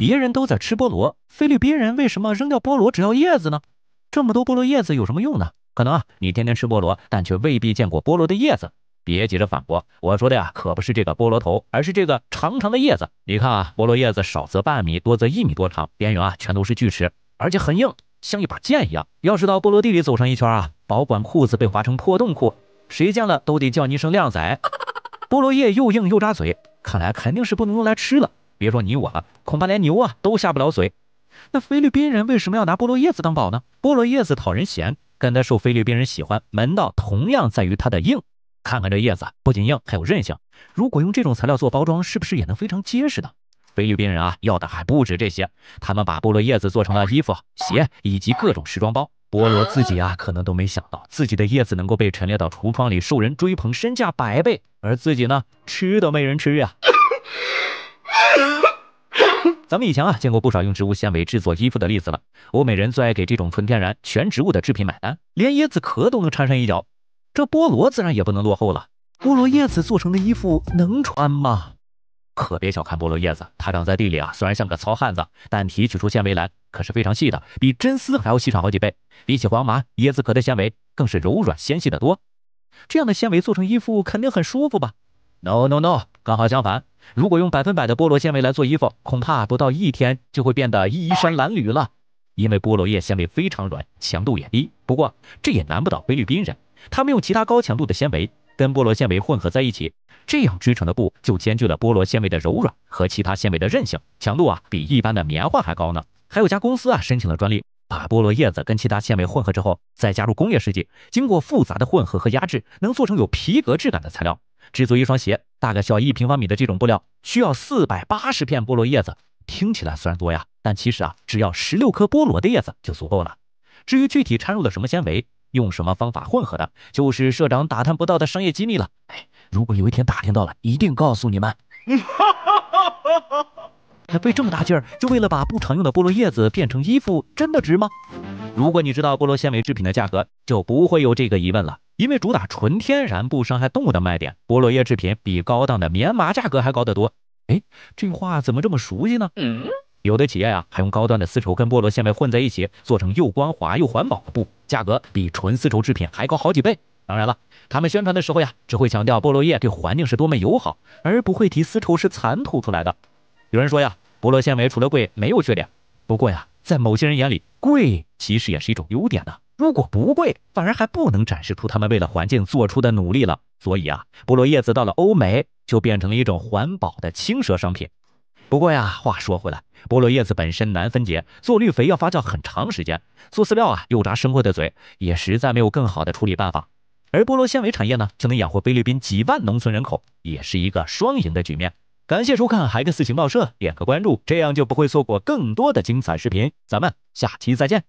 别人都在吃菠萝，菲律宾人为什么扔掉菠萝只要叶子呢？这么多菠萝叶子有什么用呢？可能啊，你天天吃菠萝，但却未必见过菠萝的叶子。别急着反驳，我说的呀可不是这个菠萝头，而是这个长长的叶子。你看啊，菠萝叶子少则半米，多则一米多长，边缘啊全都是锯齿，而且很硬，像一把剑一样。要是到菠萝地里走上一圈啊，保管裤子被划成破洞裤，谁见了都得叫你一声靓仔。菠萝叶又硬又扎嘴，看来肯定是不能用来吃了。别说你我了，恐怕连牛啊都下不了嘴。那菲律宾人为什么要拿菠萝叶子当宝呢？菠萝叶子讨人嫌，但它受菲律宾人喜欢，门道同样在于它的硬。看看这叶子，不仅硬，还有韧性。如果用这种材料做包装，是不是也能非常结实呢？菲律宾人啊，要的还不止这些，他们把菠萝叶子做成了衣服、鞋以及各种时装包。菠萝自己啊，可能都没想到自己的叶子能够被陈列到橱窗里，受人追捧，身价百倍，而自己呢，吃都没人吃呀。咱们以前啊见过不少用植物纤维制作衣服的例子了，欧美人最爱给这种纯天然全植物的制品买单，连椰子壳都能掺上一脚，这菠萝自然也不能落后了。菠萝叶子做成的衣服能穿吗？可别小看菠萝叶子，它长在地里啊，虽然像个糙汉子，但提取出纤维来可是非常细的，比真丝还要细上好几倍，比起黄麻、椰子壳的纤维更是柔软纤细的多。这样的纤维做成衣服肯定很舒服吧？No No No，刚好相反。如果用百分百的菠萝纤维来做衣服，恐怕不到一天就会变得衣衫褴褛了。因为菠萝叶纤维非常软，强度也低。不过这也难不倒菲律宾人，他们用其他高强度的纤维跟菠萝纤维混合在一起，这样织成的布就兼具了菠萝纤维的柔软和其他纤维的韧性，强度啊比一般的棉花还高呢。还有家公司啊申请了专利，把菠萝叶子跟其他纤维混合之后，再加入工业试剂，经过复杂的混合和压制，能做成有皮革质感的材料，制作一双鞋。大概需要一平方米的这种布料，需要四百八十片菠萝叶子。听起来虽然多呀，但其实啊，只要十六颗菠萝的叶子就足够了。至于具体掺入了什么纤维，用什么方法混合的，就是社长打探不到的商业机密了。哎，如果有一天打听到了，一定告诉你们。哈，还费这么大劲儿，就为了把不常用的菠萝叶子变成衣服，真的值吗？如果你知道菠萝纤维制品的价格，就不会有这个疑问了。因为主打纯天然不伤害动物的卖点，菠萝叶制品比高档的棉麻价格还高得多。哎，这话怎么这么熟悉呢？有的企业呀，还用高端的丝绸跟菠萝纤维混在一起，做成又光滑又环保的布，价格比纯丝绸制品还高好几倍。当然了，他们宣传的时候呀，只会强调菠萝叶对环境是多么友好，而不会提丝绸是蚕吐出来的。有人说呀，菠萝纤维除了贵没有缺点。不过呀，在某些人眼里，贵其实也是一种优点呢。如果不贵，反而还不能展示出他们为了环境做出的努力了。所以啊，菠萝叶子到了欧美就变成了一种环保的轻奢商品。不过呀，话说回来，菠萝叶子本身难分解，做绿肥要发酵很长时间，做饲料啊又扎生活的嘴，也实在没有更好的处理办法。而菠萝纤维产业呢，就能养活菲律宾几万农村人口，也是一个双赢的局面。感谢收看海克斯情报社，点个关注，这样就不会错过更多的精彩视频。咱们下期再见。